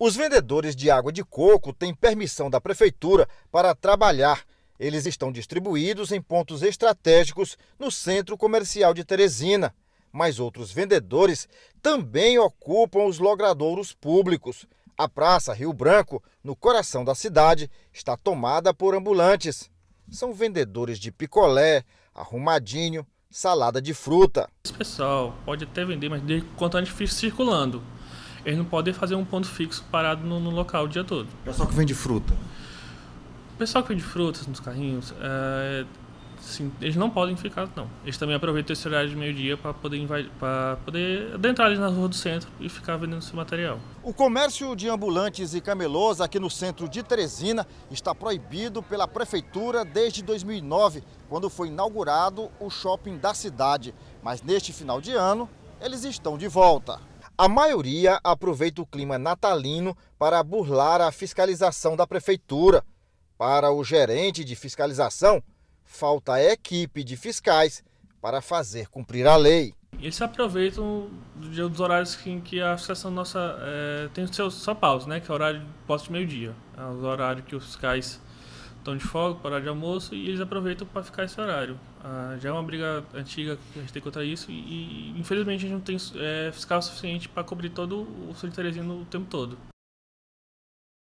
Os vendedores de água de coco têm permissão da prefeitura para trabalhar. Eles estão distribuídos em pontos estratégicos no centro comercial de Teresina. Mas outros vendedores também ocupam os logradouros públicos. A Praça Rio Branco, no coração da cidade, está tomada por ambulantes. São vendedores de picolé, arrumadinho, salada de fruta. Esse pessoal pode até vender, mas de a gente fica circulando, eles não podem fazer um ponto fixo parado no, no local o dia todo. O pessoal que vende fruta? O pessoal que vende frutas nos carrinhos, é, assim, eles não podem ficar, não. Eles também aproveitam esse horário de meio-dia para poder, entrar poder adentrar ali na rua do centro e ficar vendendo seu material. O comércio de ambulantes e camelôs aqui no centro de Teresina está proibido pela prefeitura desde 2009, quando foi inaugurado o shopping da cidade. Mas neste final de ano, eles estão de volta. A maioria aproveita o clima natalino para burlar a fiscalização da prefeitura. Para o gerente de fiscalização, falta equipe de fiscais para fazer cumprir a lei. Eles se aproveitam dos horários em que a associação nossa é, tem o seu só pausa, né? Que é o horário pós posto meio-dia. É o horário que os fiscais estão de folga, para de almoço, e eles aproveitam para ficar esse horário. Ah, já é uma briga antiga que a gente tem contra isso, e, infelizmente a gente não tem é, fiscal suficiente para cobrir todo o de Terezinha o tempo todo.